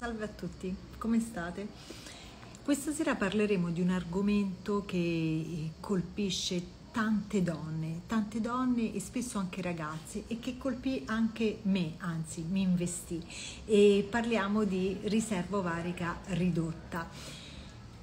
Salve a tutti, come state? Questa sera parleremo di un argomento che colpisce tante donne, tante donne e spesso anche ragazze e che colpì anche me, anzi mi investì e parliamo di riserva ovarica ridotta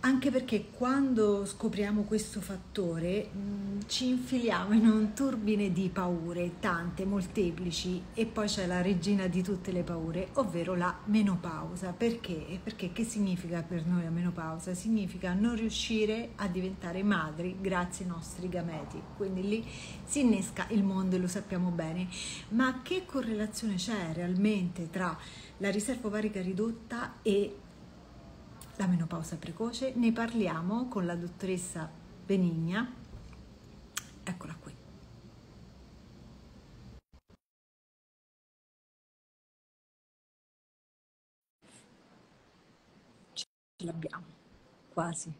anche perché quando scopriamo questo fattore mh, mm, ci infiliamo in un turbine di paure, tante, molteplici, e poi c'è la regina di tutte le paure, ovvero la menopausa. Perché? Perché che significa per noi la menopausa? Significa non riuscire a diventare madri grazie ai nostri gameti, quindi lì si innesca il mondo e lo sappiamo bene. Ma che correlazione c'è realmente tra la riserva ovarica ridotta e la menopausa precoce, ne parliamo con la dottoressa Benigna. Eccola qui. Ce l'abbiamo, quasi.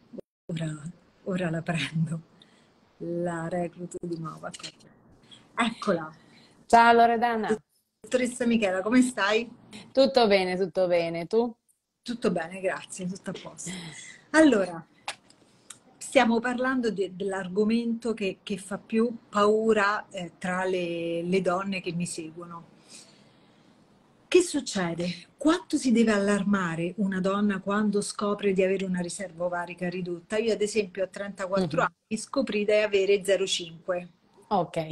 Ora, ora, la prendo, la recluto di nuovo. Eccola. Ciao Loredana. Dottoressa Michela, come stai? Tutto bene, tutto bene. Tu? Tutto bene, grazie, tutto a posto. Allora, stiamo parlando de, dell'argomento che, che, fa più paura eh, tra le, le donne che mi seguono. Che succede? Quanto si deve allarmare una donna quando scopre di avere una riserva ovarica ridotta? Io ad esempio a 34 mm-hmm. anni scoprì di avere 0,5. Ok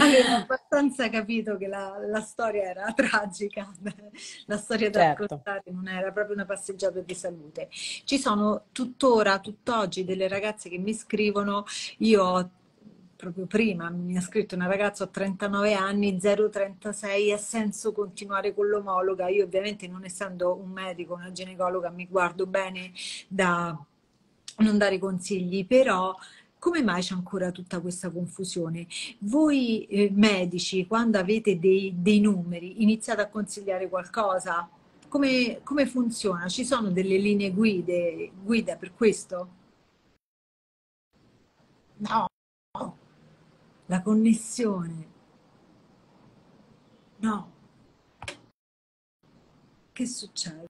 avevo abbastanza capito che la, la, storia era tragica, la storia da certo. raccontare non era proprio una passeggiata di salute. Ci sono tuttora, tutt'oggi, delle ragazze che mi scrivono, io ho proprio prima mi ha scritto una ragazza a 39 anni 036 ha senso continuare con l'omologa io ovviamente non essendo un medico una ginecologa mi guardo bene da non dare consigli però come mai c'è ancora tutta questa confusione? Voi eh, medici, quando avete dei, dei, numeri, iniziate a consigliare qualcosa? Come, come funziona? Ci sono delle linee guide, guida per questo? No, la connessione. No. Che succede?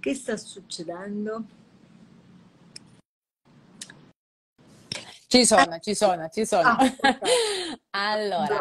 Che sta succedendo? Ci sono, ci sono, ci sono. Ah, Allora,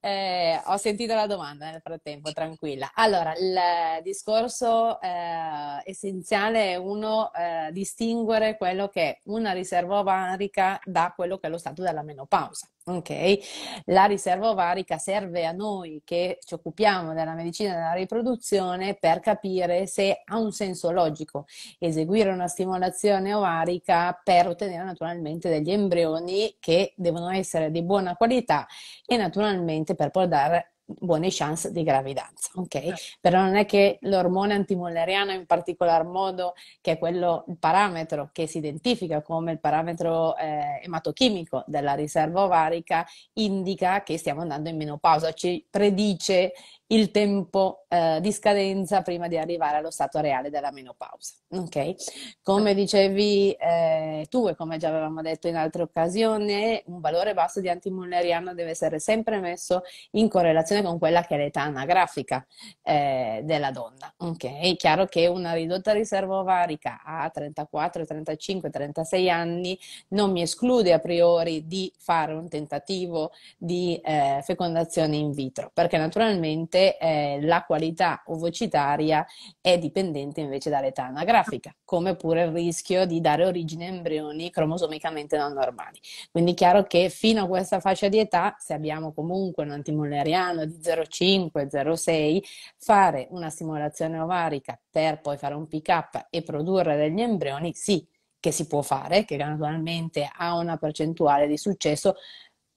eh, ho sentito la domanda nel frattempo, tranquilla. Allora, il discorso eh, essenziale è uno, eh, distinguere quello che è una riserva ovarica da quello che è lo stato della menopausa. Okay. La riserva ovarica serve a noi che ci occupiamo della medicina della riproduzione per capire se ha un senso logico eseguire una stimolazione ovarica per ottenere naturalmente degli embrioni che devono essere di buona qualità e naturalmente per poi dare buone chance di gravidanza, ok? Eh. Però non è che l'ormone antimolleriano in particolar modo, che è quello, il parametro che si identifica come il parametro eh, ematochimico della riserva ovarica, indica che stiamo andando in menopausa, ci predice il tempo eh, di scadenza prima di arrivare allo stato reale della menopausa. Okay? Come dicevi eh, tu e come già avevamo detto in altre occasioni, un valore basso di antimulleriano deve essere sempre messo in correlazione con quella che è l'età anagrafica eh, della donna. Okay? È chiaro che una ridotta riserva ovarica a 34, 35, 36 anni non mi esclude a priori di fare un tentativo di eh, fecondazione in vitro, perché naturalmente mentre eh, la qualità ovocitaria è dipendente invece dall'età anagrafica, come pure il rischio di dare origine a embrioni cromosomicamente non normali. Quindi è chiaro che fino a questa fascia di età, se abbiamo comunque un antimulleriano di 0,5-0,6, fare una stimolazione ovarica per poi fare un pick-up e produrre degli embrioni, sì, che si può fare, che naturalmente ha una percentuale di successo,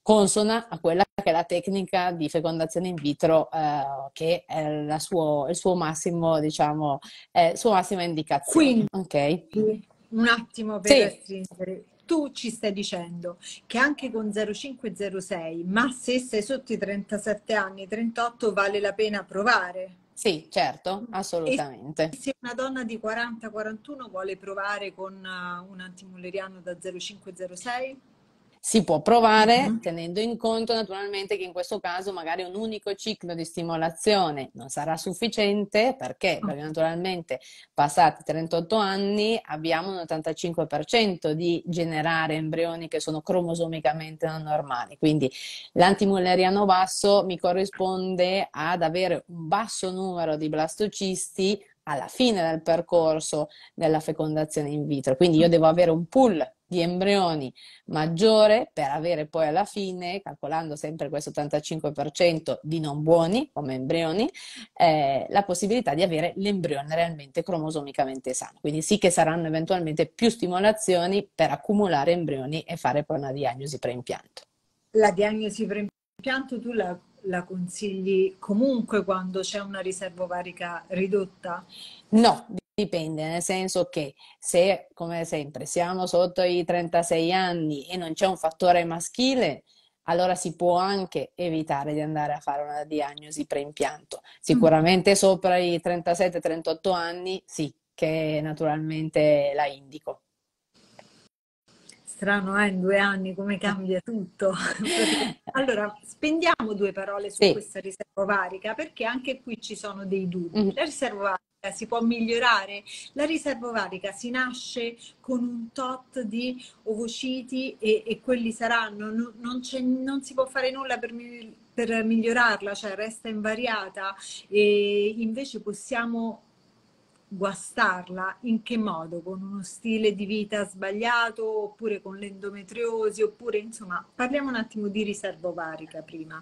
consona a quella che è la tecnica di fecondazione in vitro eh, che è la suo, il suo massimo, diciamo, eh, sua massima indicazione. Quindi, okay. un attimo per sì. restringere. Tu ci stai dicendo che anche con 0506, ma se sei sotto i 37 anni, 38 vale la pena provare. Sì, certo, assolutamente. E se una donna di 40-41 vuole provare con eh, un antimuleriano da 0506? Si può provare uh-huh. tenendo in conto naturalmente che in questo caso magari un unico ciclo di stimolazione non sarà sufficiente perché, uh-huh. perché naturalmente passati 38 anni abbiamo un 85% di generare embrioni che sono cromosomicamente non normali. Quindi l'antimulleriano basso mi corrisponde ad avere un basso numero di blastocisti alla fine del percorso della fecondazione in vitro. Quindi io mm. devo avere un pool di embrioni maggiore per avere poi alla fine, calcolando sempre questo 85% di non buoni come embrioni, eh, la possibilità di avere l'embrione realmente cromosomicamente sano. Quindi sì che saranno eventualmente più stimolazioni per accumulare embrioni e fare poi una diagnosi preimpianto. La diagnosi preimpianto tu la, la consigli comunque quando c'è una riserva ovarica ridotta? No, Dipende, nel senso che se, come sempre, siamo sotto i 36 anni e non c'è un fattore maschile, allora si può anche evitare di andare a fare una diagnosi preimpianto. Sicuramente mm. sopra i 37-38 anni, sì, che naturalmente la indico. Strano, eh? in due anni come cambia tutto. allora, spendiamo due parole su sì. questa riserva ovarica, perché anche qui ci sono dei dubbi. Mm. La riserva si può migliorare. La riserva ovarica si nasce con un tot di ovociti e, e quelli saranno, non, non, non, si può fare nulla per, per migliorarla, cioè resta invariata e invece possiamo guastarla in che modo? Con uno stile di vita sbagliato oppure con l'endometriosi oppure insomma parliamo un attimo di riserva ovarica prima.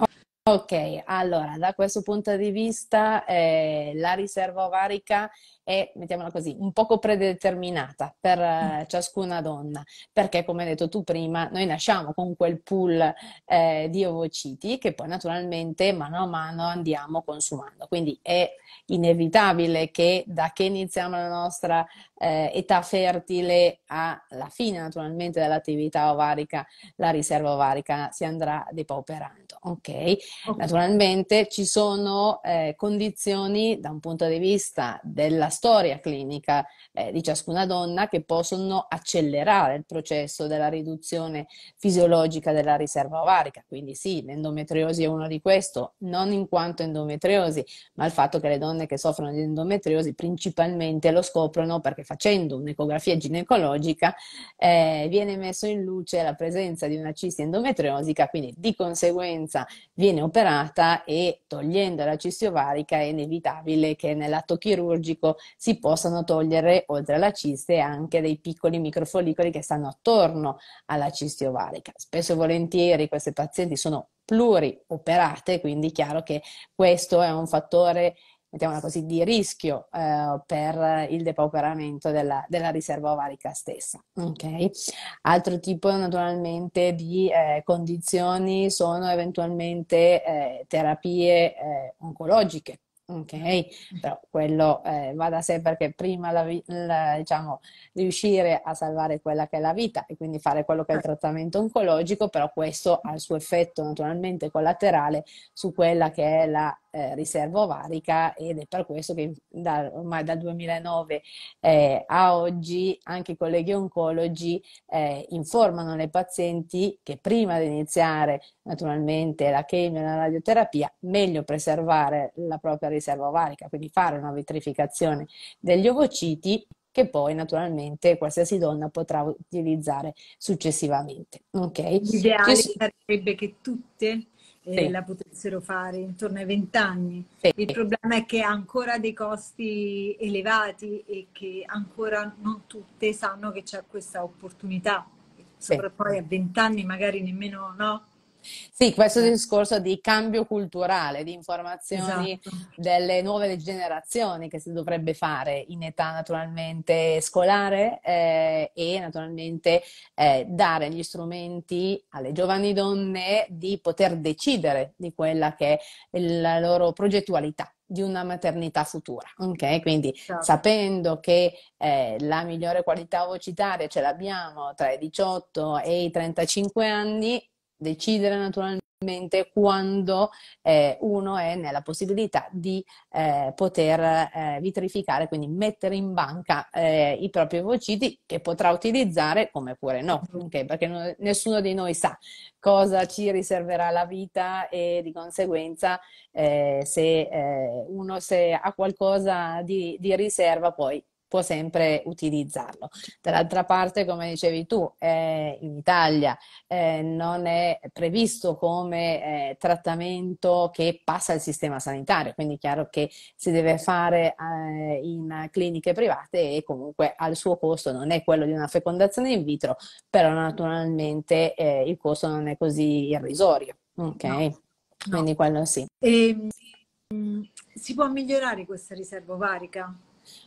Ok, allora da questo punto di vista eh, la riserva ovarica è, mettiamola così, un poco predeterminata per eh, mm. ciascuna donna, perché come hai detto tu prima, noi nasciamo con quel pool eh, di ovociti che poi naturalmente mano a mano andiamo consumando. Quindi è inevitabile che da che iniziamo la nostra eh, età fertile alla fine naturalmente dell'attività ovarica, la riserva ovarica si andrà depauperando. Okay? naturalmente ci sono eh, condizioni da un punto di vista della storia clinica eh, di ciascuna donna che possono accelerare il processo della riduzione fisiologica della riserva ovarica. Quindi sì, l'endometriosi è uno di questi, non in quanto endometriosi, ma il fatto che le donne che soffrono di endometriosi principalmente lo scoprono perché facendo un'ecografia ginecologica eh, viene messo in luce la presenza di una cisti endometriosica, quindi di conseguenza viene operata e togliendo la cisti ovarica è inevitabile che nell'atto chirurgico si possano togliere, oltre alla ciste, anche dei piccoli microfollicoli che stanno attorno alla cisti ovarica. Spesso e volentieri queste pazienti sono plurioperate, quindi è chiaro che questo è un fattore mettiamola così, di rischio eh, per il depauperamento della, della riserva ovarica stessa. Okay? Altro tipo naturalmente di eh, condizioni sono eventualmente eh, terapie eh, oncologiche, Ok, però quello eh, va da sé perché prima la, la, diciamo, riuscire a salvare quella che è la vita e quindi fare quello che è il eh. trattamento oncologico, però questo ha il suo effetto naturalmente collaterale su quella che è la eh, riserva ovarica ed è per questo che da, ormai dal 2009 eh, a oggi anche i colleghi oncologi eh, informano le pazienti che prima di iniziare naturalmente la chemio e la radioterapia meglio preservare la propria riserva ovarica, quindi fare una vitrificazione degli ovociti che poi naturalmente qualsiasi donna potrà utilizzare successivamente. Okay. L'ideale Ci... sarebbe che tutte sì. la potessero fare intorno ai vent'anni. Sì. Il problema è che ha ancora dei costi elevati e che ancora non tutte sanno che c'è questa opportunità. Sì. poi a vent'anni magari nemmeno no. Sì, questo eh. discorso di cambio culturale, di informazioni esatto. delle nuove generazioni che si dovrebbe fare in età naturalmente scolare eh, e naturalmente eh, dare gli strumenti alle giovani donne di poter decidere di quella che è la loro progettualità di una maternità futura, ok? Quindi certo. sapendo che eh, la migliore qualità vocitaria ce l'abbiamo tra i 18 e i 35 anni, decidere naturalmente quando eh, uno è nella possibilità di eh, poter eh, vitrificare, quindi mettere in banca eh, i propri vociti che potrà utilizzare come pure no, mm-hmm. okay? perché no, nessuno di noi sa cosa ci riserverà la vita e di conseguenza eh, se eh, uno se ha qualcosa di, di riserva poi può sempre utilizzarlo. Dall'altra parte, come dicevi tu, eh, in Italia eh, non è previsto come eh, trattamento che passa il sistema sanitario, quindi è chiaro che si deve fare eh, in cliniche private e comunque al suo costo non è quello di una fecondazione in vitro, però naturalmente eh, il costo non è così irrisorio. Ok, no, quindi quello sì. E, ehm, si può migliorare questa riserva ovarica?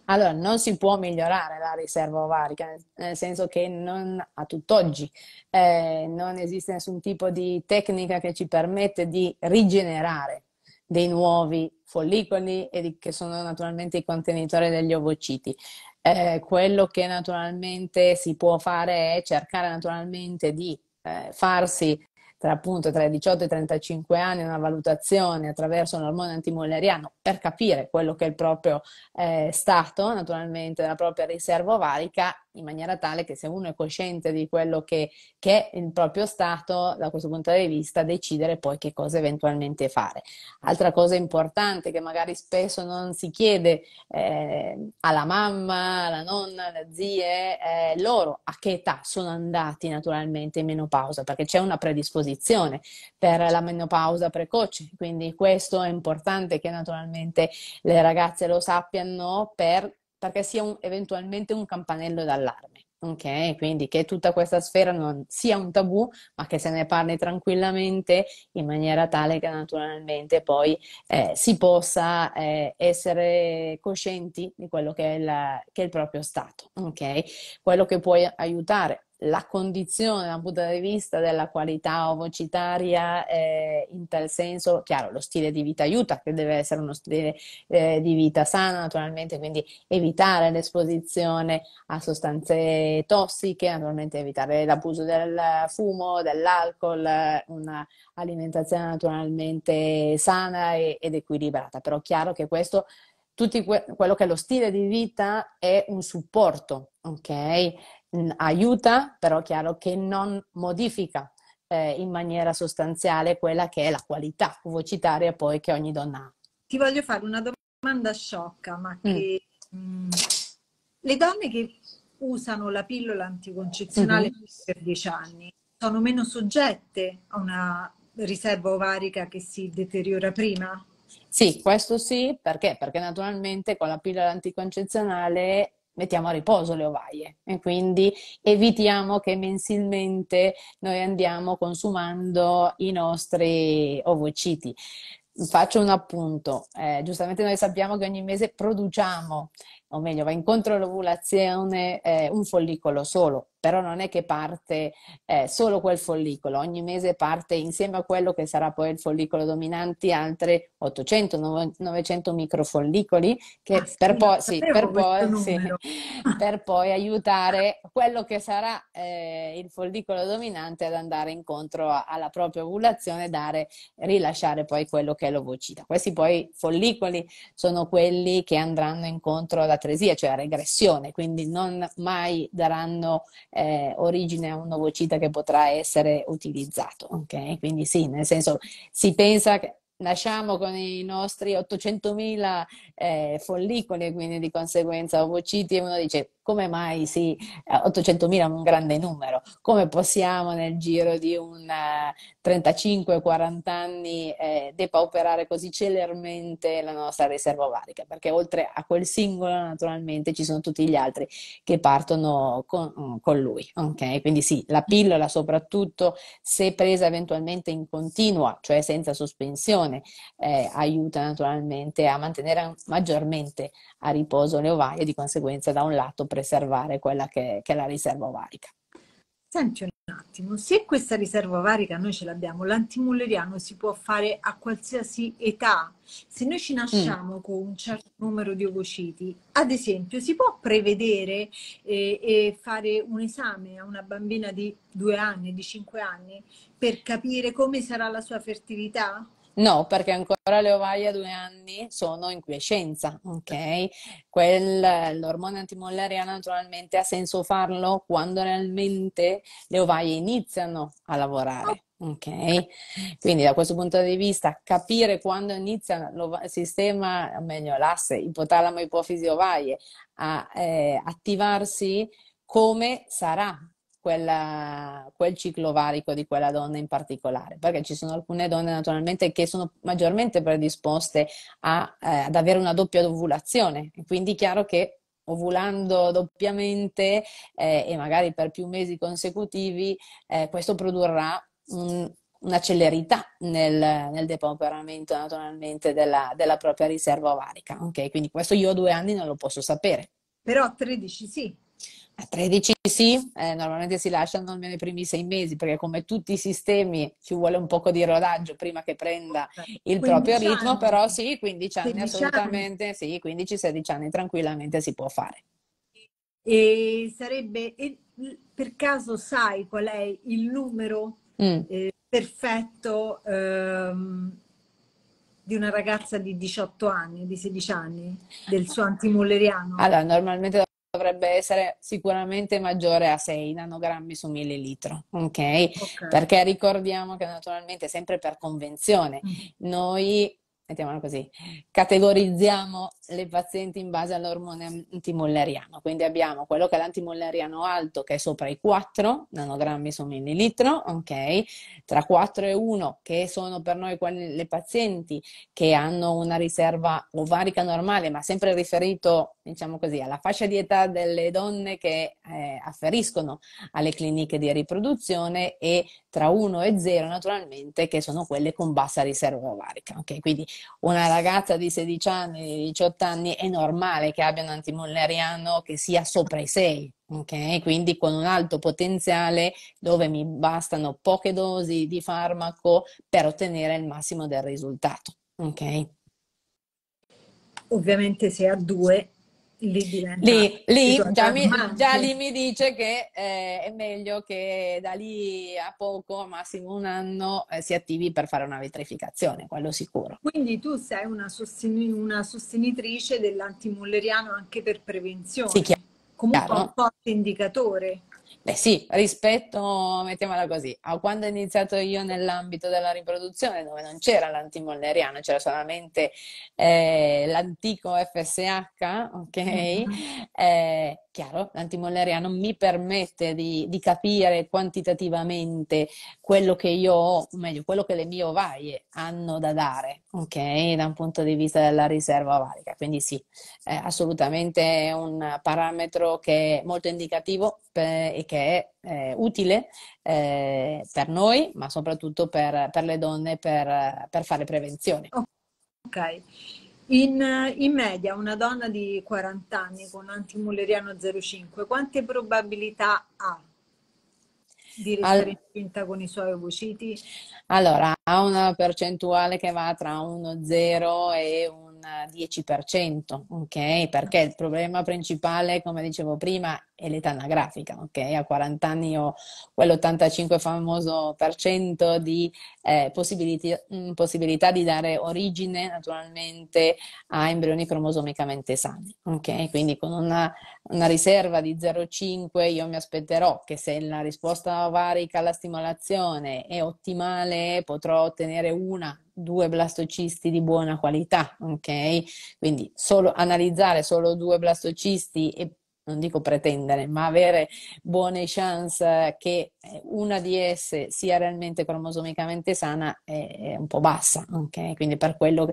Allora, non si può migliorare la riserva ovarica, nel senso che non, a tutt'oggi eh, non esiste nessun tipo di tecnica che ci permette di rigenerare dei nuovi follicoli e di, che sono naturalmente i contenitori degli ovociti. Eh, quello che naturalmente si può fare è cercare naturalmente di eh, farsi tra appunto tra i 18 e i 35 anni una valutazione attraverso un ormone antimolleriano per capire quello che è il proprio eh, stato, naturalmente, della propria riserva ovarica, in maniera tale che se uno è cosciente di quello che, che è il proprio stato, da questo punto di vista, decidere poi che cosa eventualmente fare. Altra cosa importante che magari spesso non si chiede eh, alla mamma, alla nonna, alle zie, eh, loro a che età sono andati naturalmente in menopausa, perché c'è una predisposizione transizione, per la menopausa precoce. Quindi questo è importante che naturalmente le ragazze lo sappiano per, perché sia un, eventualmente un campanello d'allarme. Ok, quindi che tutta questa sfera non sia un tabù, ma che se ne parli tranquillamente in maniera tale che naturalmente poi eh, si possa eh, essere coscienti di quello che è, la, che è il proprio stato. Ok, quello che può aiutare la condizione da un punto di vista della qualità ovocitaria eh, in tal senso, chiaro, lo stile di vita aiuta, che deve essere uno stile eh, di vita sana naturalmente, quindi evitare l'esposizione a sostanze tossiche, naturalmente evitare l'abuso del fumo, dell'alcol, un'alimentazione naturalmente sana e, ed equilibrata, però chiaro che questo tutto que- quello che è lo stile di vita è un supporto, ok? aiuta, però chiaro che non modifica eh, in maniera sostanziale quella che è la qualità vocitaria poi che ogni donna ha. Ti voglio fare una domanda sciocca, ma mm. che mm. mh, le donne che usano la pillola anticoncezionale mm-hmm. per 10 anni sono meno soggette a una riserva ovarica che si deteriora prima? Sì, questo sì, perché? Perché naturalmente con la pillola anticoncezionale mettiamo a riposo le ovaie e quindi evitiamo che mensilmente noi andiamo consumando i nostri ovociti. Faccio un appunto, eh, giustamente noi sappiamo che ogni mese produciamo, o meglio, va incontro all'ovulazione eh, un follicolo solo, però non è che parte eh, solo quel follicolo, ogni mese parte insieme a quello che sarà poi il follicolo dominante altri 800-900 microfollicoli che ah, per, poi, sì, per, poi, sì, per, poi, aiutare quello che sarà eh, il follicolo dominante ad andare incontro alla propria ovulazione e dare, rilasciare poi quello che è l'ovocita. Questi poi follicoli sono quelli che andranno incontro all'atresia, cioè a regressione, quindi non mai daranno eh, origine a un ovocita che potrà essere utilizzato. Okay? Quindi sì, nel senso si pensa che nasciamo con i nostri 800.000 eh, follicoli e quindi di conseguenza ovociti e uno dice come mai sì, 800.000 eh, è un grande numero, come possiamo nel giro di un 35-40 eh, anni eh, depauperare così celermente la nostra riserva ovarica, perché oltre a quel singolo naturalmente ci sono tutti gli altri che partono con, mm, con lui. Okay? Quindi sì, la pillola soprattutto se presa eventualmente in continua, cioè senza sospensione, eh, aiuta naturalmente a mantenere maggiormente a riposo le ovaie, di conseguenza da un lato preservare quella che, che è la riserva ovarica. Senti un attimo, se questa riserva ovarica noi ce l'abbiamo, l'antimulleriano si può fare a qualsiasi età. Se noi ci nasciamo mm. con un certo numero di ovociti, ad esempio, si può prevedere eh, e fare un esame a una bambina di due anni, di cinque anni, per capire come sarà la sua fertilità? No, perché ancora le ovaie a due anni sono in quiescenza, ok? Quel, l'ormone antimollariano naturalmente ha senso farlo quando realmente le ovaie iniziano a lavorare, ok? Quindi da questo punto di vista capire quando inizia il sistema, o meglio l'asse ipotalamo-ipofisi-ovaie a eh, attivarsi come sarà quella, quel ciclo ovarico di quella donna in particolare, perché ci sono alcune donne naturalmente che sono maggiormente predisposte a, eh, ad avere una doppia ovulazione, quindi è chiaro che ovulando doppiamente eh, e magari per più mesi consecutivi, eh, questo produrrà un, una celerità nel, nel depauperamento naturalmente della, della, propria riserva ovarica. Okay? Quindi questo io a due anni non lo posso sapere. Però a 13 sì. A 13 sì, eh, normalmente si lasciano almeno i primi sei mesi perché come tutti i sistemi ci vuole un po' di rodaggio prima che prenda il proprio anni. ritmo, però sì, 15 anni assolutamente, anni. sì, 15-16 anni tranquillamente si può fare. E sarebbe, e per caso sai qual è il numero mm. eh, perfetto ehm, di una ragazza di 18 anni, di 16 anni, del suo antimulleriano? Allora, normalmente dovrebbe essere sicuramente maggiore a 6 nanogrammi su millilitro, okay? ok? Perché ricordiamo che naturalmente sempre per convenzione mm. noi mettiamolo così, categorizziamo le pazienti in base all'ormone antimolleriano. Quindi abbiamo quello che è l'antimolleriano alto, che è sopra i 4 nanogrammi su millilitro, ok? tra 4 e 1, che sono per noi quelli, le pazienti che hanno una riserva ovarica normale, ma sempre riferito, diciamo così, alla fascia di età delle donne che eh, afferiscono alle cliniche di riproduzione e tra 1 e 0 naturalmente che sono quelle con bassa riserva ovarica. ok? Quindi una ragazza di 16 anni, di 18 anni, è normale che abbia un antimolleriano che sia sopra i 6, okay? quindi con un alto potenziale dove mi bastano poche dosi di farmaco per ottenere il massimo del risultato. Okay? Ovviamente se a due lì, diventa, lì, lì già, mi, già, lì mi dice che eh, è meglio che da lì a poco, massimo un anno, eh, si attivi per fare una vitrificazione, quello sicuro. Quindi tu sei una, sosteni- una sostenitrice dell'antimulleriano anche per prevenzione, sì, chiaro. comunque chiaro. un forte indicatore. Beh sì, rispetto, mettiamola così, a quando ho iniziato io nell'ambito della riproduzione, dove non c'era l'antimolleriano, c'era solamente eh, l'antico FSH, ok? Mm-hmm. Eh, chiaro, l'antimolleriano mi permette di, di, capire quantitativamente quello che io ho, o meglio, quello che le mie ovaie hanno da dare, ok? Da un punto di vista della riserva ovarica. Quindi sì, è assolutamente un parametro che è molto indicativo per, eh, e che che è eh, utile eh, per noi, ma soprattutto per, per le donne per, per, fare prevenzione. Ok. In, in, media una donna di 40 anni con antimulleriano 05, quante probabilità ha di restare All... incinta con i suoi ovociti? Allora, ha una percentuale che va tra uno 0 e un 10%, ok? Perché il problema principale, come dicevo prima, è l'età anagrafica, ok? A 40 anni ho quell'85 famoso per cento di eh, possibilità, mm, possibilità, di dare origine naturalmente a embrioni cromosomicamente sani, ok? Quindi con una, una riserva di 0,5 io mi aspetterò che se la risposta ovarica alla stimolazione è ottimale potrò ottenere una due blastocisti di buona qualità, ok? Quindi solo, analizzare solo due blastocisti e non dico pretendere, ma avere buone chance che eh, una di esse sia realmente cromosomicamente sana è, un po' bassa, okay? quindi per quello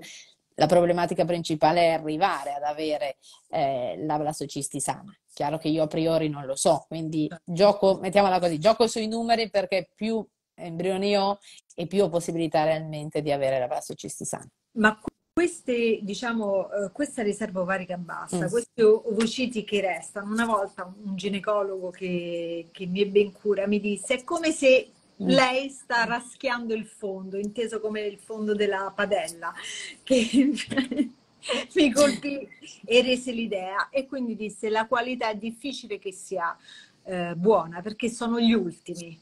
la problematica principale è arrivare ad avere eh, la blastocisti sana. Chiaro che io a priori non lo so, quindi certo. gioco, mettiamola così, gioco sui numeri perché più embrioni ho e più ho possibilità realmente di avere la blastocisti sana. Ma queste, diciamo, eh, questa riserva ovarica bassa, mm. questi ovociti che restano, una volta un ginecologo che, che mi ebbe in cura mi disse è come se mm. lei sta raschiando il fondo, inteso come il fondo della padella, che mi colpì e rese l'idea e quindi disse la qualità è difficile che sia eh, buona perché sono gli ultimi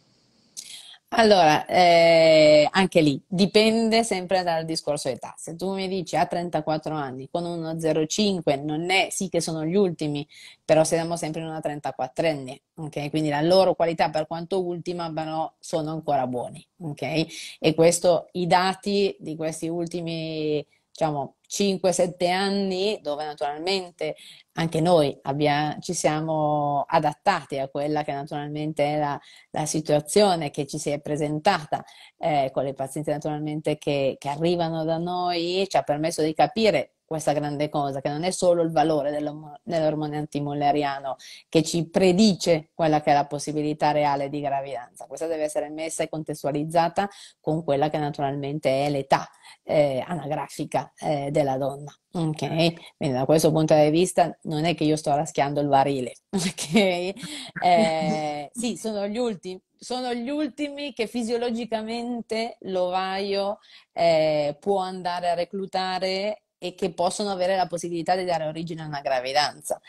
allora, eh, anche lì dipende sempre dal discorso età. Se tu mi dici a 34 anni con uno 0,5, non è sì che sono gli ultimi, però siamo sempre in una 34enne, ok? Quindi la loro qualità, per quanto ultima, però sono ancora buoni, ok? E questo, i dati di questi ultimi diciamo 5-7 anni dove naturalmente anche noi abbia, ci siamo adattati a quella che naturalmente era la situazione che ci si è presentata eh, con le pazienti naturalmente che, che arrivano da noi, ci ha permesso di capire questa grande cosa, che non è solo il valore dell'ormone antimolleriano che ci predice quella che è la possibilità reale di gravidanza. Questa deve essere messa e contestualizzata con quella che naturalmente è l'età eh, anagrafica eh, della donna. Okay? Quindi da questo punto di vista non è che io sto raschiando il varile. Okay? Eh, sì, sono gli ultimi, sono gli ultimi che fisiologicamente l'ovaio eh, può andare a reclutare e che possono avere la possibilità di dare origine a una gravidanza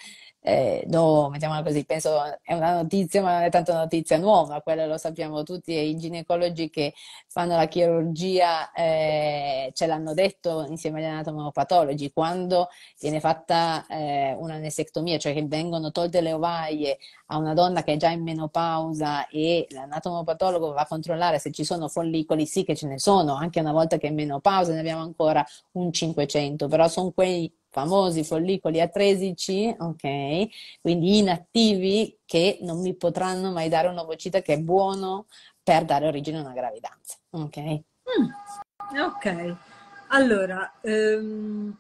eh, no, mettiamola così, penso è una notizia, ma non è tanto notizia nuova, quella lo sappiamo tutti e i ginecologi che fanno la chirurgia eh, ce l'hanno detto insieme agli anatomopatologi, quando viene fatta eh, un'anessectomia, cioè che vengono tolte le ovaie a una donna che è già in menopausa e l'anatomopatologo va a controllare se ci sono follicoli, sì che ce ne sono, anche una volta che è in menopausa ne abbiamo ancora un 500, però sono quei famosi follicoli atresici, ok? Quindi inattivi che non mi potranno mai dare un ovocita che è buono per dare origine a una gravidanza, ok? Mm, ok, allora ehm,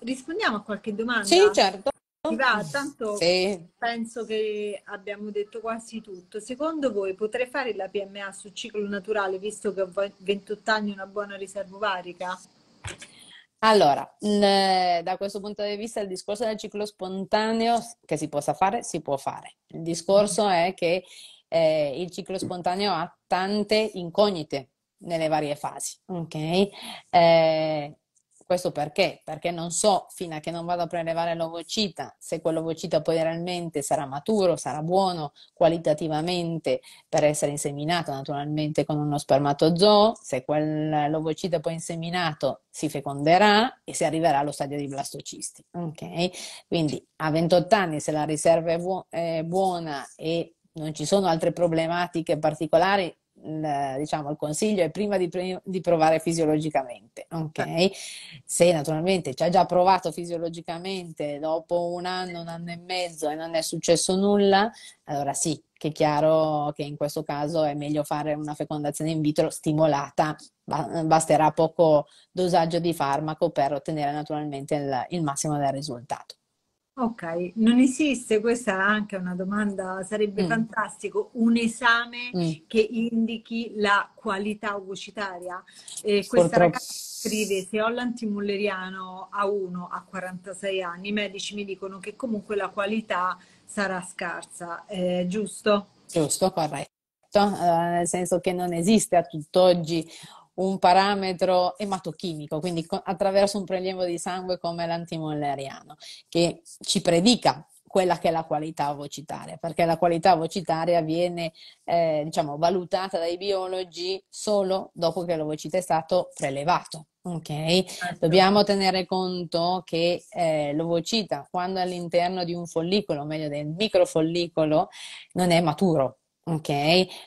rispondiamo a qualche domanda. Sì, certo. Va, tanto sì. penso che abbiamo detto quasi tutto. Secondo voi potrei fare la PMA sul ciclo naturale visto che ho 28 anni e una buona riserva ovarica? Allora, da questo punto di vista il discorso del ciclo spontaneo che si possa fare, si può fare. Il discorso è che eh, il ciclo spontaneo ha tante incognite nelle varie fasi, ok? Eh, questo perché? Perché non so fino a che non vado a prelevare l'ovocita se quell'ovocita poi realmente sarà maturo, sarà buono qualitativamente per essere inseminato naturalmente con uno spermatozoo, se quell'ovocita poi inseminato si feconderà e si arriverà allo stadio di blastocisti. Okay? Quindi a 28 anni se la riserva è buona e non ci sono altre problematiche particolari, il, diciamo, il consiglio è prima di, di provare fisiologicamente, okay? Eh. Se naturalmente ci ha già provato fisiologicamente dopo un anno, un anno e mezzo e non è successo nulla, allora sì, che è chiaro che in questo caso è meglio fare una fecondazione in vitro stimolata, basterà poco dosaggio di farmaco per ottenere naturalmente il, il massimo del risultato. Ok, non esiste, questa è anche una domanda, sarebbe mm. fantastico, un esame mm. che indichi la qualità vocitaria. Eh, questa ragazza scrive, se ho l'antimulleriano a 1 a 46 anni, i medici mi dicono che comunque la qualità sarà scarsa, eh, giusto? Giusto, corretto, eh, nel senso che non esiste a tutt'oggi un parametro ematochimico, quindi attraverso un prelievo di sangue come l'antimolleriano, che ci predica quella che è la qualità vocitaria, perché la qualità vocitaria viene eh, diciamo, valutata dai biologi solo dopo che l'ovocita è stato prelevato. Okay? Certo. Dobbiamo tenere conto che eh, l'ovocita, quando è all'interno di un follicolo, o meglio del microfollicolo, non è maturo, Ok?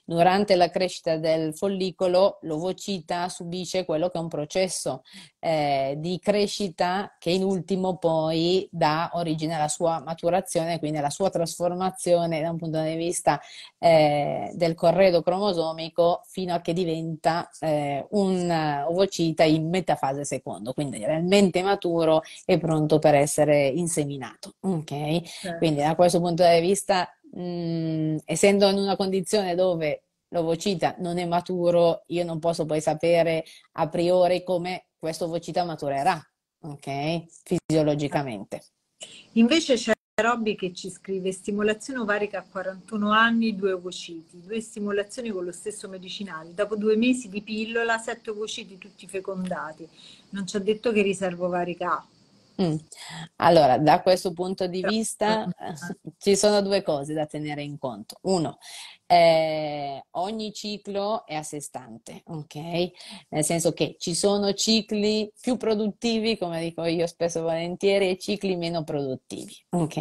Durante la crescita del follicolo l'ovocita subisce quello che è un processo eh, di crescita che in ultimo poi dà origine alla sua maturazione, quindi alla sua trasformazione da un punto di vista eh, del corredo cromosomico fino a che diventa eh, un eh, ovocita in metafase secondo, quindi realmente maturo e pronto per essere inseminato. Ok? Certo. Quindi da questo punto di vista mh, mm, essendo in una condizione dove l'ovocita non è maturo, io non posso poi sapere a priori come questo ovocita maturerà, ok? Fisiologicamente. Invece c'è Robby che ci scrive stimolazione ovarica a 41 anni, due ovociti, due stimolazioni con lo stesso medicinale. Dopo due mesi di pillola, sette ovociti tutti fecondati. Non ci ha detto che riserva ovarica ha. Mm. Allora, da questo punto di vista eh, ci sono due cose da tenere in conto. Uno, eh, ogni ciclo è a sé stante, ok? Nel senso che ci sono cicli più produttivi, come dico io spesso e volentieri, e cicli meno produttivi, ok?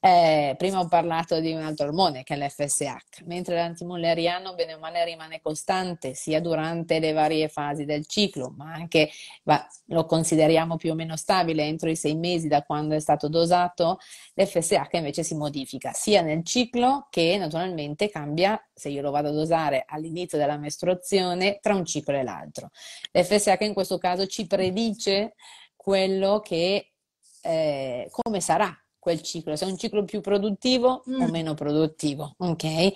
Eh, prima ho parlato di un altro ormone che è l'FSH, mentre l'antimulleriano bene o male rimane costante sia durante le varie fasi del ciclo, ma anche va, lo consideriamo più o meno stabile entro i sei mesi da quando è stato dosato, l'FSH invece si modifica sia nel ciclo che naturalmente cambia se io lo vado ad usare all'inizio della mestruazione tra un ciclo e l'altro. L'FSH in questo caso ci predice quello che, eh, come sarà quel ciclo, se è un ciclo più produttivo mm. o meno produttivo, ok?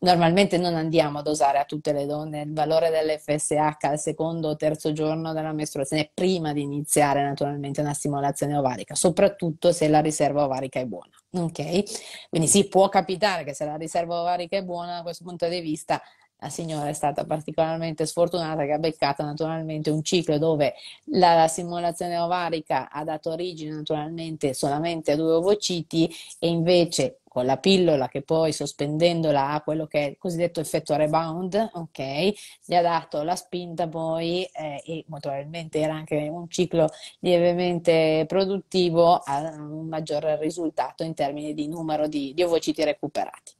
Normalmente non andiamo a dosare a tutte le donne il valore dell'FSH al secondo o terzo giorno della mestruazione prima di iniziare naturalmente una stimolazione ovarica, soprattutto se la riserva ovarica è buona. Ok? Quindi sì, può capitare che se la riserva ovarica è buona da questo punto di vista la signora è stata particolarmente sfortunata che ha beccato naturalmente un ciclo dove la, la simulazione ovarica ha dato origine naturalmente solamente a due ovociti e invece con la pillola che poi sospendendola ha quello che è il cosiddetto effetto rebound, ok, gli ha dato la spinta poi eh, e molto probabilmente era anche un ciclo lievemente produttivo a un maggior risultato in termini di numero di, di ovociti recuperati.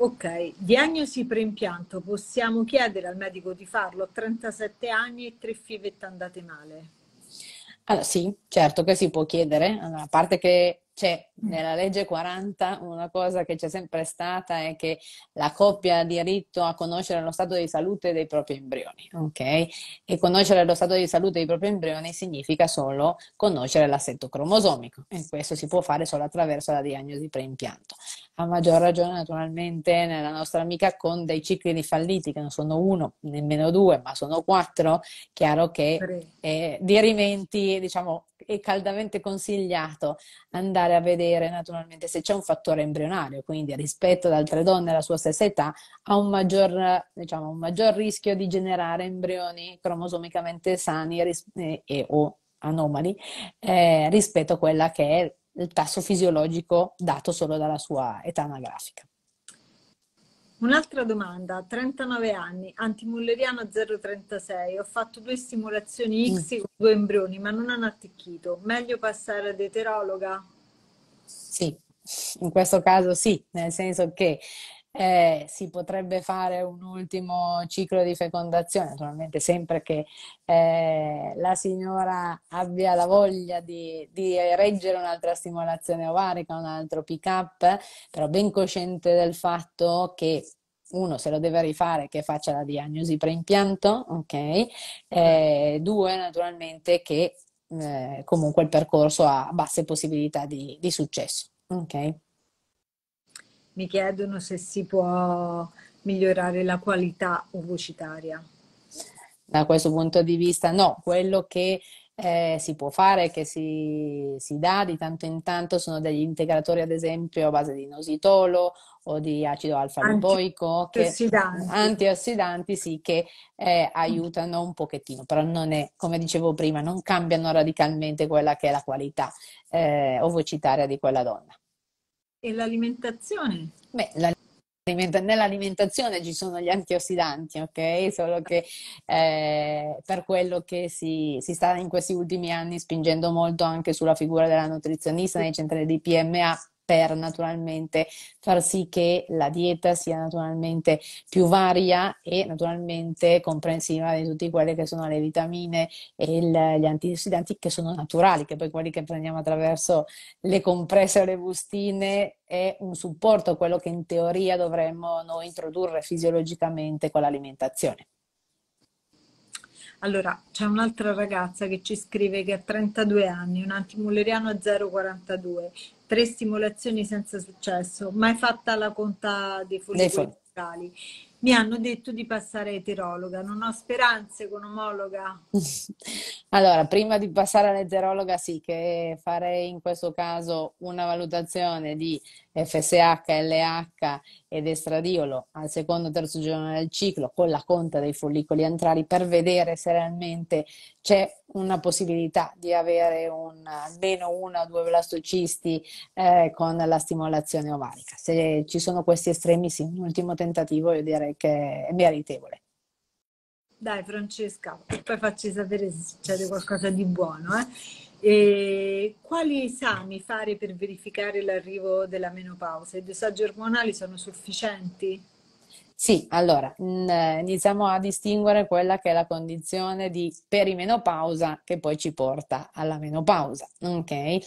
Ok, diagnosi preimpianto, possiamo chiedere al medico di farlo 37 anni e tre fivette andate male? Allora, sì, certo che si può chiedere, allora, a parte che c'è mm. nella legge 40 una cosa che c'è sempre stata è che la coppia ha diritto a conoscere lo stato di salute dei propri embrioni, ok? E conoscere lo stato di salute dei propri embrioni significa solo conoscere l'assetto cromosomico e questo si può fare solo attraverso la diagnosi preimpianto a maggior ragione naturalmente nella nostra amica con dei cicli di falliti che non sono uno, nemmeno due, ma sono quattro, chiaro che eh, rimenti, diciamo, è caldamente consigliato andare a vedere naturalmente se c'è un fattore embrionario, quindi rispetto ad altre donne alla sua stessa età ha un maggior, diciamo, un maggior rischio di generare embrioni cromosomicamente sani ris- e, e, o anomali eh, rispetto a quella che è il tasso fisiologico dato solo dalla sua età anagrafica. Un'altra domanda, 39 anni, antimulleriano 036, ho fatto due stimolazioni mm. X mm. con due embrioni ma non hanno attecchito, meglio passare ad eterologa? Sì, in questo caso sì, nel senso che eh, si potrebbe fare un ultimo ciclo di fecondazione, naturalmente sempre che eh, la signora abbia la voglia di, di reggere un'altra stimolazione ovarica, un altro pick up, però ben cosciente del fatto che uno se lo deve rifare che faccia la diagnosi preimpianto, ok? Eh, due, naturalmente che eh, comunque il percorso ha basse possibilità di, di successo, ok? mi chiedono se si può migliorare la qualità ovocitaria. Da questo punto di vista no, quello che eh, si può fare, che si, si, dà di tanto in tanto, sono degli integratori ad esempio a base di inositolo o di acido alfa-lipoico, antiossidanti. Che, antiossidanti sì, che eh, aiutano un pochettino, però non è, come dicevo prima, non cambiano radicalmente quella che è la qualità eh, ovocitaria di quella donna. E l'alimentazione? Beh, l'alimenta- nell'alimentazione ci sono gli antiossidanti, ok? Solo che eh, per quello che si, si, sta in questi ultimi anni spingendo molto anche sulla figura della nutrizionista nei centri di PMA, per naturalmente far sì che la dieta sia naturalmente più varia e naturalmente comprensiva di tutte quelle che sono le vitamine e il, gli antiossidanti che sono naturali, che poi quelli che prendiamo attraverso le compresse o le bustine è un supporto a quello che in teoria dovremmo noi introdurre fisiologicamente con l'alimentazione. Allora, c'è un'altra ragazza che ci scrive che ha 32 anni, un antimulleriano a 0,42, tre stimolazioni senza successo, mai fatta la conta dei follicoli fo- Mi hanno detto di passare a eterologa, non ho speranze con omologa. allora, prima di passare all'eterologa, sì, che farei in questo caso una valutazione di FSH, LH ed estradiolo al secondo o terzo giorno del ciclo con la conta dei follicoli antrali per vedere se realmente c'è una possibilità di avere un, almeno una o due blastocisti eh, con la stimolazione ovarica. Se ci sono questi estremi, sì, un ultimo tentativo io direi che è meritevole. Dai Francesca, poi facci sapere se succede qualcosa di buono. Eh? E quali esami fare per verificare l'arrivo della menopausa? I dosaggi ormonali sono sufficienti? Sì, allora mm, eh, iniziamo a distinguere quella che è la condizione di perimenopausa che poi ci porta alla menopausa. Okay?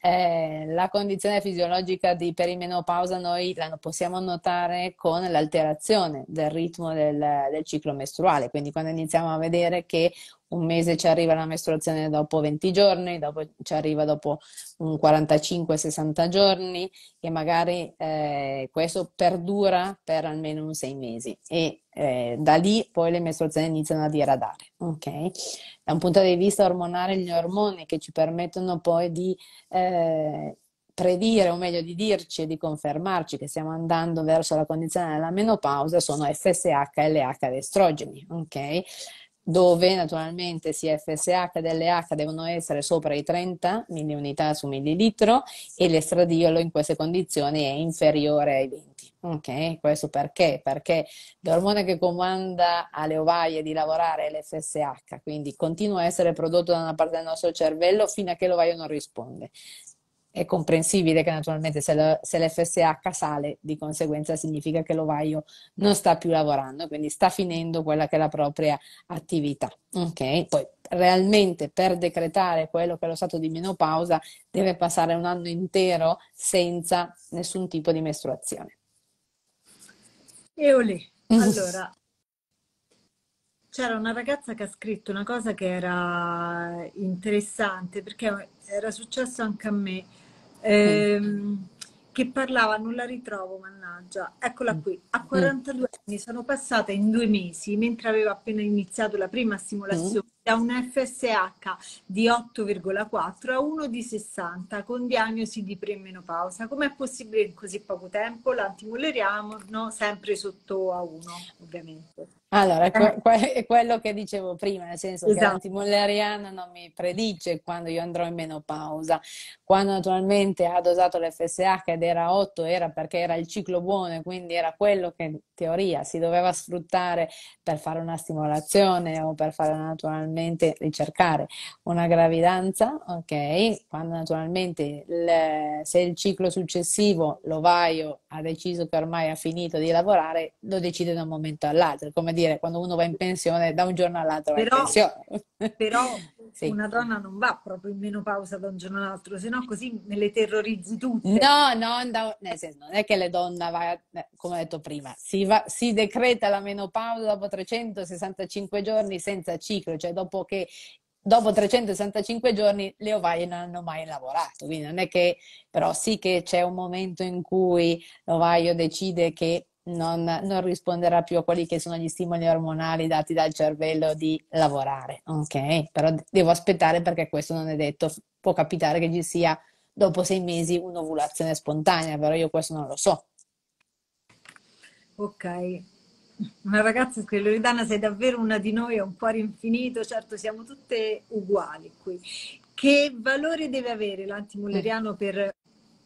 Eh, la condizione fisiologica di perimenopausa noi la possiamo notare con l'alterazione del ritmo del, del, ciclo mestruale, quindi quando iniziamo a vedere che un mese ci arriva la mestruazione dopo 20 giorni, dopo ci arriva dopo 45-60 giorni e magari eh, questo perdura per almeno un sei mesi e eh, da lì poi le mestruazioni iniziano a diradare. Okay? Da un punto di vista ormonale gli ormoni che ci permettono poi di eh, predire, o meglio di dirci e di confermarci che stiamo andando verso la condizione della menopausa sono FSH e LH ad estrogeni, ok? dove naturalmente sia FSH che LH devono essere sopra i 30 milliunità su millilitro e l'estradiolo in queste condizioni è inferiore ai 20. Ok, questo perché? Perché l'ormone che comanda alle ovaie di lavorare è l'FSH, quindi continua a essere prodotto da una parte del nostro cervello fino a che l'ovaio non risponde. È comprensibile che naturalmente se, lo, se l'FSH sale, di conseguenza significa che l'ovaio non sta più lavorando, quindi sta finendo quella che è la propria attività. Ok, poi realmente per decretare quello che è lo stato di menopausa deve passare un anno intero senza nessun tipo di mestruazione. Eoli, mm. allora c'era una ragazza che ha scritto una cosa che era interessante perché era successo anche a me ehm, che parlava, non la ritrovo, mannaggia, eccola mm. qui, a 42 mm. anni sono passata in due mesi, mentre avevo appena iniziato la prima simulazione, mm. da un FSH di 8,4 a uno di 60 con diagnosi di premenopausa. Com'è possibile in così poco tempo? L'antimoleriamo no? sempre sotto a 1, ovviamente. Allora, que- eh. que- è quello che dicevo prima, nel senso esatto. che l'antimulleriana non mi predice quando io andrò in menopausa. Quando naturalmente ha dosato l'FSH ed era 8, era perché era il ciclo buono, quindi era quello che in teoria si doveva sfruttare per fare una stimolazione o per fare naturalmente ricercare una gravidanza, ok? Quando naturalmente le, se il ciclo successivo l'ovaio ha deciso che ormai ha finito di lavorare, lo decide da un momento all'altro, come dire dire, quando uno va in pensione da un giorno all'altro. Però, però sì. una donna non va proprio in menopausa da un giorno all'altro, se no così me le terrorizzi tutte. No, no, no non è che le donne, va, eh, come ho detto prima, si, va, si decreta la menopausa dopo 365 giorni senza ciclo, cioè dopo che dopo 365 giorni le ovaie non hanno mai lavorato, quindi non è che, però sì che c'è un momento in cui l'ovaio decide che non, non, risponderà più a quelli che sono gli stimoli ormonali dati dal cervello di lavorare. Ok, però devo aspettare perché questo non è detto. Può capitare che ci sia dopo sei mesi un'ovulazione spontanea, però io questo non lo so. Ok, ma ragazzi, Loredana, sei davvero una di noi, è un cuore infinito, certo siamo tutte uguali qui. Che valore deve avere l'antimulleriano per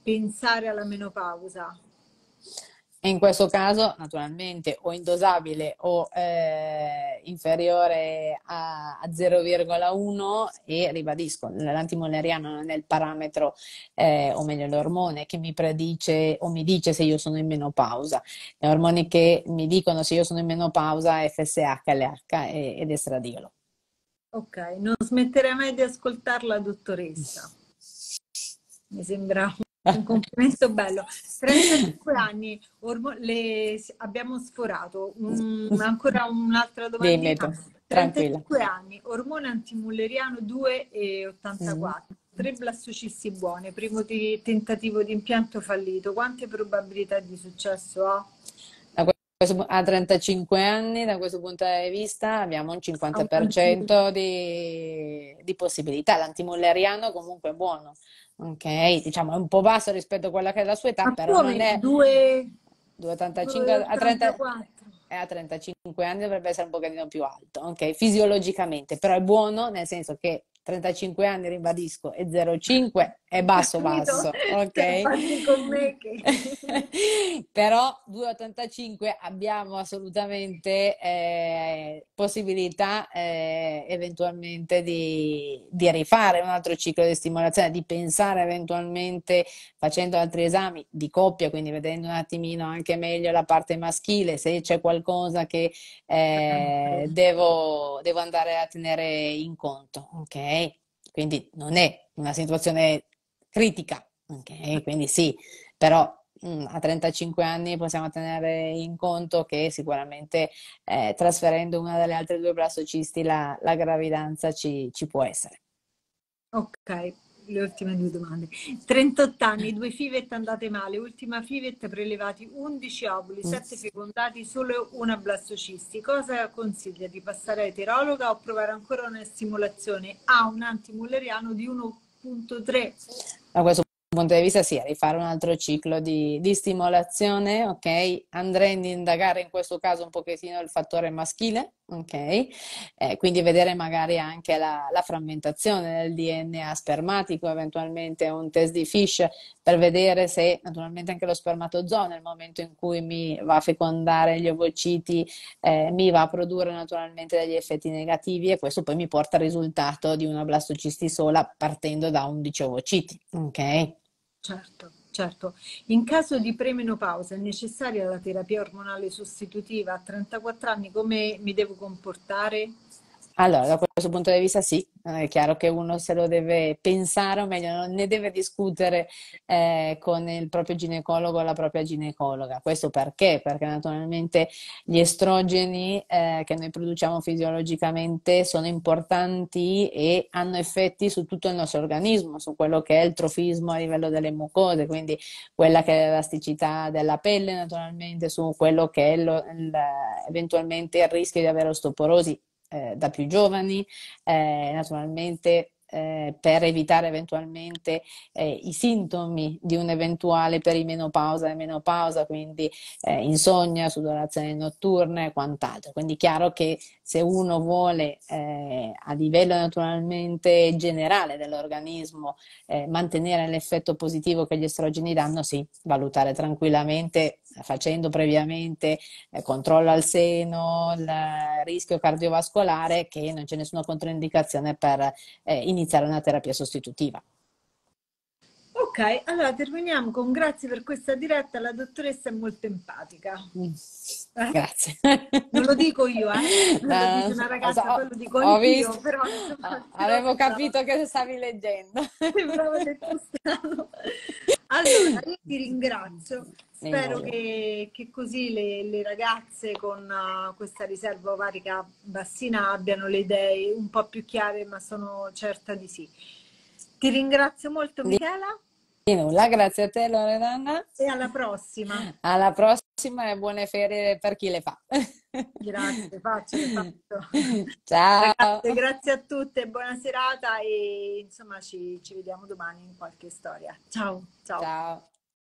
pensare alla menopausa? E in questo caso, naturalmente, o indosabile o eh, inferiore a, a 0,1 e ribadisco, l'antimulleriano non è il parametro, eh, o meglio l'ormone che mi predice o mi dice se io sono in menopausa. Gli ormoni che mi dicono se io sono in menopausa FSH, LH e, ed estradiolo. Ok, non smetterei mai di ascoltarla, dottoressa. Mi sembra un complimento bello. 35 anni, ormo- le, abbiamo sforato. Un, ancora un'altra domanda. 35 anni, ormone antimulleriano 2,84. Mm. 3 blastocisti buone, primo t- tentativo di impianto fallito. Quante probabilità di successo ha? a 35 anni, da questo punto di vista, abbiamo un 50% ah, di, di possibilità. l'antimolleriano comunque è buono, ok? Diciamo è un po' basso rispetto a quella che è la sua età, Ma però non è... 2, 285 a 30, eh, a 35 anni dovrebbe essere un pochettino più alto, ok? Fisiologicamente, però è buono nel senso che 35 anni, ribadisco, e 0,5 è basso, basso, ok? Cioè, che... Però 2,85 abbiamo assolutamente eh, possibilità eh, eventualmente di, di, rifare un altro ciclo di stimolazione, di pensare eventualmente facendo altri esami di coppia, quindi vedendo un attimino anche meglio la parte maschile, se c'è qualcosa che eh, esatto. devo, devo andare a tenere in conto, ok? Quindi non è una situazione critica, ok? Quindi sì, però mm, a 35 anni possiamo tenere in conto che sicuramente eh, trasferendo una delle altre due blastocisti la, la gravidanza ci, ci, può essere. Ok, le ultime due domande. 38 anni, due fivet andate male, ultima fivet prelevati 11 ovuli, 7 fecondati, solo una blastocisti. Cosa consiglia di passare a eterologa o provare ancora una stimolazione a un antimulleriano di 1.3? da questo punto di vista sì, rifare un altro ciclo di, di, stimolazione, ok? Andrei ad indagare in questo caso un pochettino il fattore maschile, ok? Eh, quindi vedere magari anche la, la, frammentazione del DNA spermatico, eventualmente un test di Fish per vedere se naturalmente anche lo spermatozoo nel momento in cui mi va a fecondare gli ovociti eh, mi va a produrre naturalmente degli effetti negativi e questo poi mi porta al risultato di una blastocisti sola partendo da 11 ovociti, ok? Certo. Certo, in caso di premenopausa è necessaria la terapia ormonale sostitutiva a 34 anni, come mi devo comportare? Allora, da questo punto di vista sì, è chiaro che uno se lo deve pensare, o meglio, non ne deve discutere eh, con il proprio ginecologo o la propria ginecologa. Questo perché? Perché naturalmente gli estrogeni eh, che noi produciamo fisiologicamente sono importanti e hanno effetti su tutto il nostro organismo, su quello che è il trofismo a livello delle mucose, quindi quella che è l'elasticità della pelle naturalmente, su quello che è lo, il, eventualmente il rischio di avere osteoporosi eh, da più giovani, eh, naturalmente eh, per evitare eventualmente eh, i sintomi di un'eventuale perimenopausa e menopausa, quindi eh, insonnia, sudorazioni notturne e quant'altro. Quindi è chiaro che se uno vuole eh, a livello naturalmente generale dell'organismo eh, mantenere l'effetto positivo che gli estrogeni danno, sì, valutare tranquillamente facendo previamente eh, controllo al seno, il rischio cardiovascolare, che non c'è nessuna controindicazione per eh, iniziare una terapia sostitutiva. Ok, allora terminiamo con grazie per questa diretta, la dottoressa è molto empatica. Mm, eh? Grazie. Non lo dico io, eh? Non no, lo eh, dice una ragazza, so, poi lo dico ho io, visto. però... Insomma, ah, avevo capito stavo... che stavi leggendo. Sembrava detto strano. Allora, io ti ringrazio. Spero che, che, così le, le ragazze con uh, questa riserva ovarica bassina abbiano le idee un po' più chiare, ma sono certa di sì. Ti ringrazio molto Michela di nulla, grazie a te Loredana. E alla prossima. Alla prossima e buone ferie per chi le fa. Grazie, facile fatto. Ciao. Ragazze, grazie a tutte, buona serata e insomma ci, ci vediamo domani in qualche storia. Ciao. Ciao. ciao.